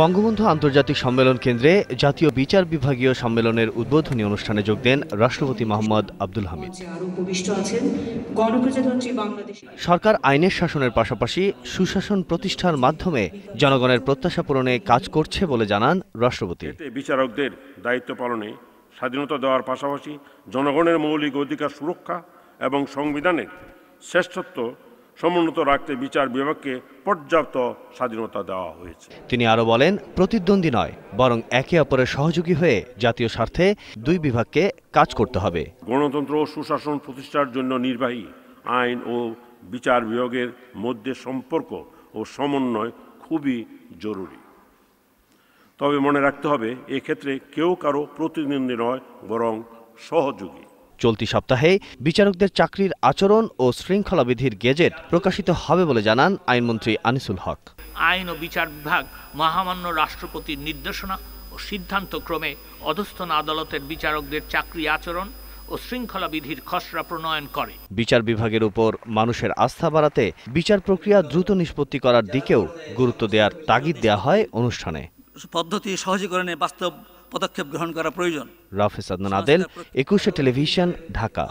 বঙ্গবন্ধু আন্তর্জাতিক সম্মেলন কেন্দ্রে জাতীয় বিচার বিভাগীয় সম্মেলনের উদ্বোধনী অনুষ্ঠানে যোগ দেন রাষ্ট্রপতি মোহাম্মদ আব্দুল হামিদ সরকার আইনের শাসনের পাশাপাশি সুশাসন প্রতিষ্ঠার মাধ্যমে জনগণের প্রত্যাশা পূরণে কাজ করছে বলে জানান রাষ্ট্রপতি বিচারকদের দায়িত্ব পালনে স্বাধীনতা দেওয়ার পাশাপাশি জনগণের মৌলিক অধিকার সুরক্ষা এবং সংবিধানের শ্রেষ্ঠত্ব সমুন্নত রাখতে বিচার বিভাগকে পর্যাপ্ত স্বাধীনতা দেওয়া হয়েছে তিনি আরও বলেন প্রতিদ্বন্দ্বী নয় বরং একে অপরের সহযোগী হয়ে জাতীয় স্বার্থে দুই বিভাগকে কাজ করতে হবে গণতন্ত্র ও সুশাসন প্রতিষ্ঠার জন্য নির্বাহী আইন ও বিচার বিভাগের মধ্যে সম্পর্ক ও সমন্বয় খুবই জরুরি তবে মনে রাখতে হবে এক্ষেত্রে কেউ কারো প্রতিদ্বন্দ্বী নয় বরং সহযোগী চলতি সপ্তাহে বিচারকদের চাকরির আচরণ ও শৃঙ্খলাবিধির গেজেট প্রকাশিত হবে বলে জানান আইনমন্ত্রী আনিসুল হক আইন ও বিচার বিভাগ মহামান্য রাষ্ট্রপতির নির্দেশনা ও সিদ্ধান্তক্রমে অধস্থন আদালতের বিচারকদের চাকরি আচরণ ও শৃঙ্খলা বিধির খসড়া প্রণয়ন করে বিচার বিভাগের উপর মানুষের আস্থা বাড়াতে বিচার প্রক্রিয়া দ্রুত নিষ্পত্তি করার দিকেও গুরুত্ব দেওয়ার তাগিদ দেওয়া হয় অনুষ্ঠানে পদ্ধতি সহজীকরণে বাস্তব পদক্ষেপ গ্রহণ করা প্রয়োজন রাফেজ আদনান আদেল একুশে টেলিভিশন ঢাকা